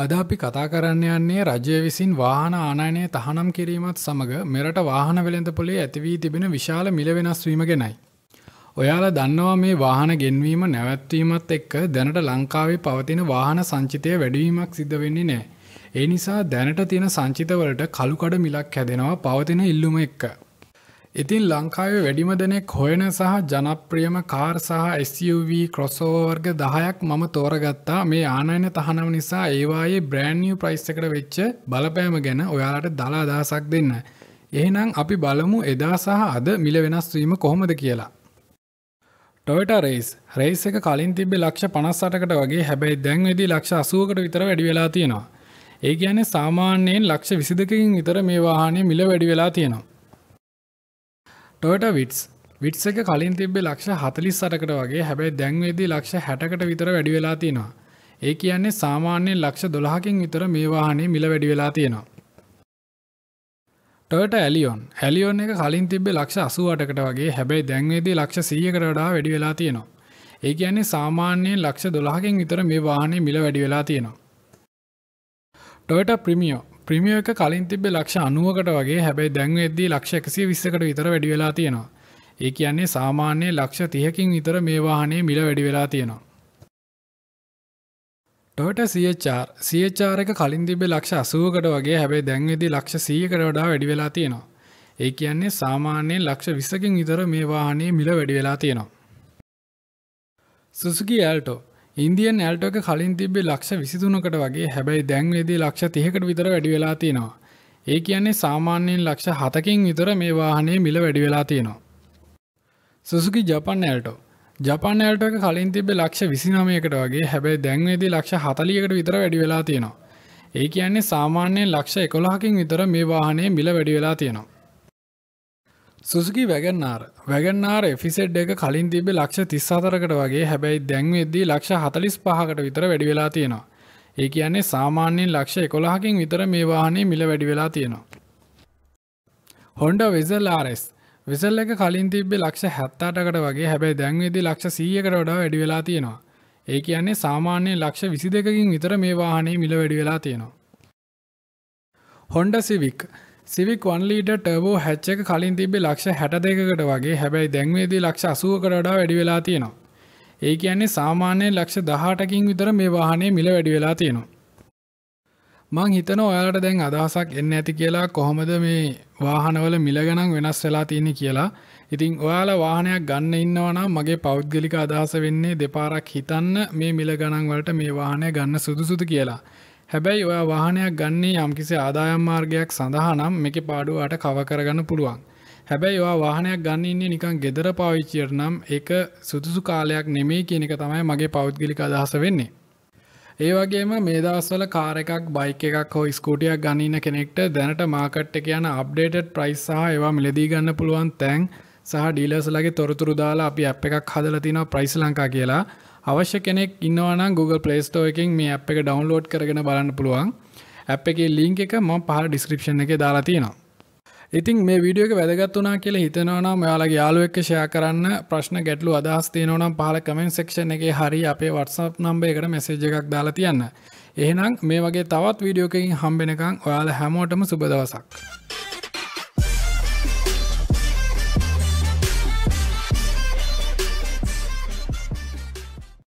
අද අපි කතා කරන්න යන්නේ රජය විසින් වාහන ආනයනය තහනම් කිරීමත් සමඟ මෙරට වාහන වෙළඳපොලේ ඇතිවී තිබෙන විශාල මිල වෙනස්වීම ගැනයි. ඔයාලා දන්නවා මේ වාහන ගෙන්වීම නැවැත්වීමත් එක්ක දැනට ලංකාවේ පවතින වාහන සංචිතය වැඩවීමක් සිද්ධ වෙන්නේ නෑ. ඒ නිසා දැනට තියෙන සංචිතවලට කළුකඩ මිලක් හැදෙනවා පවතින ඉල්ලුම එක්ක. ඉතින් ලංකාවේ වැඩිම දෙනෙක් හොයන සහ ජනප්‍රියම කාර් සහ SUV ක්‍රොසෝවර්ග දහයක් මම තෝරගත්තා මේ ආනයන තහනම නිසා ඒවායේ බ්‍රෑන්ියු ප්‍රයිස් එකට වෙච්ච බලපෑම ගැන ඔයාලට දලා අදහසක් දෙන්න. එහෙනම් අපි බලමු එදා සහ අද මිල වෙනස්වීම කොහොමද කියලා. ටොයට රේස් රේස් එක කලින් තිබේ ලක්ෂ පනස්සටකට වගේ හැබැයි දැන් වෙදි ලක්ෂ අසුවකට විතර වැඩි වෙලා තියෙනවා. ඒ කියන්නේ සාමාන්‍යයෙන් ලක්ෂ විසිදකින් විතර මේ වාහනේ මිල වැඩි වෙලා තියෙනවා. ටොට විටස් විට්ස එක කලින් තිබේ ලක්ෂ හතලිස් සටකට වගේ හැබැයි දැන්වේදී ලක්ෂ හැටකට විතර වැඩි වෙලා තියෙනවා ඒ කියන්නේ සාමාන්‍යයෙන් ලක්ෂ දොළහකින් විතර මේ වාහනේ මිල වැඩි වෙලා තියෙනවා ටොට ඇලියොන් ඇලියොන් එක කලින් තිබේ ලක්ෂ අසුවටකට වගේ හැබැයි දැන්වේදී ලක්ෂ සීයකට වඩා වැඩි වෙලා තියෙනවා ඒ කියන්නේ සාමාන්‍යයෙන් ලක්ෂ දොළහකින් විතර මේ වාහනේ මිල වැඩි වෙලා තියෙනවා ටොයට ප්‍රිමියෝ ප්‍රිමිය එක කලින් තිබ ලක්ෂ අනුවකට වගේ හැබැයි දැන්වෙද්දී ලක්ෂ එකසිේ විස්සකට විතර වැඩි වෙලා තියෙනවා. ඒ කියන්නේ සාමාන්‍ය ලක්ෂ තියකින් විතර මේ වාහනේ මිල වැඩි වෙලා තියෙනවා. ටොට සR සR එක කලින් තිබ ලක්ෂ අසුවකට වගේ හැබැයි දැන්වෙදි ලක්ෂ සීයකට වඩා වැඩි වෙලා තියෙනවා. ඒ කියන්නේ සාමාන්‍යයෙන් ලක්ෂ විසකින් විතර මේ වාහනේ මිල වැඩි වෙලා තියෙනවා. සුසුකි ඇල්ටෝ ඉන්දියන් ඇල්ටෝක කලින් තිබේ ලක්ෂ විසිතුනකට වගේ හැබැයි දැන්වේදී ලක්ෂ තියකට විතර වැඩි වෙලා තියෙනවා. ඒ කියන්නේ සාමාන්‍යයෙන් ලක්ෂ හතකින් විතර මේ වාහනේ මිල වැඩි වෙලා තියෙනවා. සුසුකි ජපන් ඇල්ටෝ ජපන් ඇල්ටෝක කලින් තිබේ ලක්ෂ විසිනමයකට වගේ හැබැයි දැන්වේදී ලක්ෂ හතලියකට විතර වැඩි වෙලා තියෙනවා. ඒ කියන්නේ සාමාන්‍යයෙන් ලක්ෂ එකොළහකින් විතර මේ වාහනේ මිල වැඩි වෙලා තියෙනවා. සුසුකි වැගන්නාර වැගන්නාර එෆිසෙඩ් එක කලින් තිබේ ලක්ෂ තිස්සාතරකට වගේ හැබැයි දැන්වෙද්දී ලක්ෂ හතලිස් පහකට විතර වැඩි වෙලා තියෙනවා. ඒ කියන්නේ සාමාන්‍යයෙන් ලක්ෂ එකොළහකින් විතර මේ වාහනේ මිල වැඩි වෙලා තියෙනවා. හොන්ඩ වෙසල් ආරස් විසල් එක කලින් තිබේ ලක්ෂ හැත්තාටකට වගේ හැබැයි දැන්වෙදී ලක්ෂ සීයකට වඩා වැඩි වෙලා තියෙනවා. ඒ කියන්නේ සාමාන්‍යයෙන් ලක්ෂ විසි දෙකින් විතර මේ වාහනේ මිල වැඩි වෙලා තියෙනවා. හොන්ඩ සිවික් සිවික් වන්ලීට ටර්බෝ හැච්ච එක කලින් තිබේ ලක්ෂ හැට දෙකට වගේ හැබැයි දැන්වේදී ලක්ෂ අසුවකරඩා වැඩි වෙලා තියෙනවා. ඒ කියන්නේ සාමාන්‍ය ලක්ෂ දහටකින් විතර මේ වාහනේ මිල වැඩි වෙලා තියෙනවා. මං හිතන ඔයාලට දැන් අදහසක් එන්න ඇති කියලා කොහොමද මේ වාහනවල මිල ගණන් වෙනස් වෙලා තියෙන්නේ කියලා. ඉතින් ඔයාලා වාහනයක් ගන්න ඉන්නවා නම් මගේ පෞද්ගලික අදහස වෙන්නේ දෙපාරක් හිතන්න මේ මිල ගණන් වලට මේ වාහනය ගන්න සුදුසුද කියලා. හැබැයි ඔයා වාහනයක් ගන්නේ යම්කිසි ආදායම් මාර්ගයක් සඳහා නම් මේක පාඩුවාට කව කරගන්න පුළුවන්. හැබැයි ඔයා වාහනයක් ගන්න ඉන්නේ නිකන් ගෙදර පාවිච්චියට නම් ඒක සුදුසු කාලයක් නෙමෙයි කියන එක තමයි මගේ පෞද්ගලික අදහස වෙන්නේ. ඒ වගේම මේ දවස්වල කාර් එකක් බයික් එකක් හෝ ස්කූටියක් ගන්න ඉන්න කෙනෙක්ට දැනට මාකට් එක යන අප්ඩේටඩ් ප්‍රයිස් සහ ඒවා මිලදී ගන්න පුළුවන් තැන් සහ ඩීලර්ස්ලගේ තොරතුරු දාලා අපි ඇප් එකක් හදලා තිනවා ප්‍රයිස් ලංකා කියලා අවශ්‍ය කෙනෙක් ඉන්නවනම් Google Play Store එකෙන් මේ app එක download කරගෙන බලන්න පුළුවන්. app එකේ link එක මම පහල description එකේ දාලා තියෙනවා. ඉතින් මේ වීඩියෝ එක වැදගත් වුණා කියලා හිතනවා නම් ඔයාලගේ යාළුවෝ එක්ක share කරන්න ප්‍රශ්න ගැටලු අදහස් තියෙනවා නම් පහල comment section එකේ හරි අපේ WhatsApp number එකට message එකක් දාලා තියන්න. එහෙනම් මේ වගේ තවත් වීඩියෝ එකකින් හම්බෙනකන් ඔයාලා හැමෝටම සුබ දවසක්.